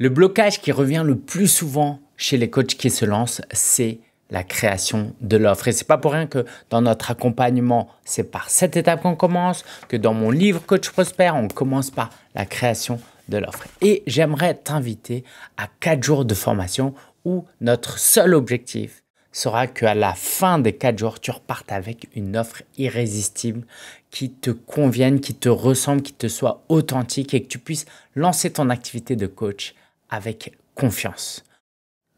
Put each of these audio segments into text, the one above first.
Le blocage qui revient le plus souvent chez les coachs qui se lancent, c'est la création de l'offre. Et c'est pas pour rien que dans notre accompagnement, c'est par cette étape qu'on commence, que dans mon livre Coach Prosper, on commence par la création de l'offre. Et j'aimerais t'inviter à quatre jours de formation où notre seul objectif sera qu'à la fin des quatre jours, tu repartes avec une offre irrésistible qui te convienne, qui te ressemble, qui te soit authentique et que tu puisses lancer ton activité de coach avec confiance.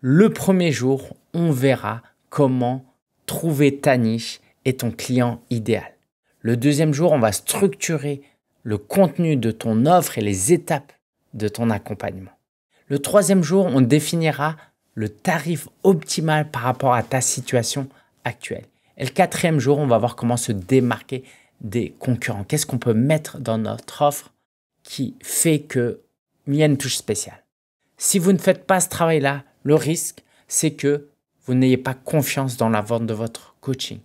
Le premier jour, on verra comment trouver ta niche et ton client idéal. Le deuxième jour, on va structurer le contenu de ton offre et les étapes de ton accompagnement. Le troisième jour, on définira le tarif optimal par rapport à ta situation actuelle. Et le quatrième jour, on va voir comment se démarquer des concurrents. Qu'est-ce qu'on peut mettre dans notre offre qui fait que il y a une touche spéciale. Si vous ne faites pas ce travail-là, le risque, c'est que vous n'ayez pas confiance dans la vente de votre coaching.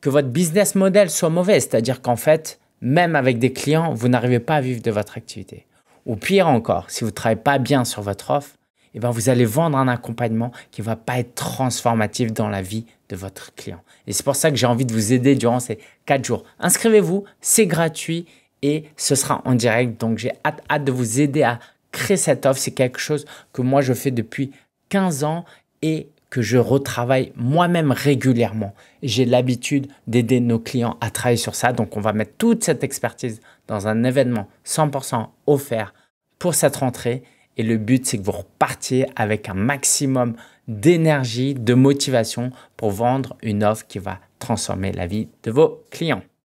Que votre business model soit mauvais, c'est-à-dire qu'en fait, même avec des clients, vous n'arrivez pas à vivre de votre activité. Ou pire encore, si vous ne travaillez pas bien sur votre offre, eh bien vous allez vendre un accompagnement qui ne va pas être transformatif dans la vie de votre client. Et c'est pour ça que j'ai envie de vous aider durant ces quatre jours. Inscrivez-vous, c'est gratuit et ce sera en direct. Donc j'ai hâte, hâte de vous aider à créer cette offre, c'est quelque chose que moi je fais depuis 15 ans et que je retravaille moi-même régulièrement. J'ai l'habitude d'aider nos clients à travailler sur ça, donc on va mettre toute cette expertise dans un événement 100% offert pour cette rentrée. Et le but, c'est que vous repartiez avec un maximum d'énergie, de motivation pour vendre une offre qui va transformer la vie de vos clients.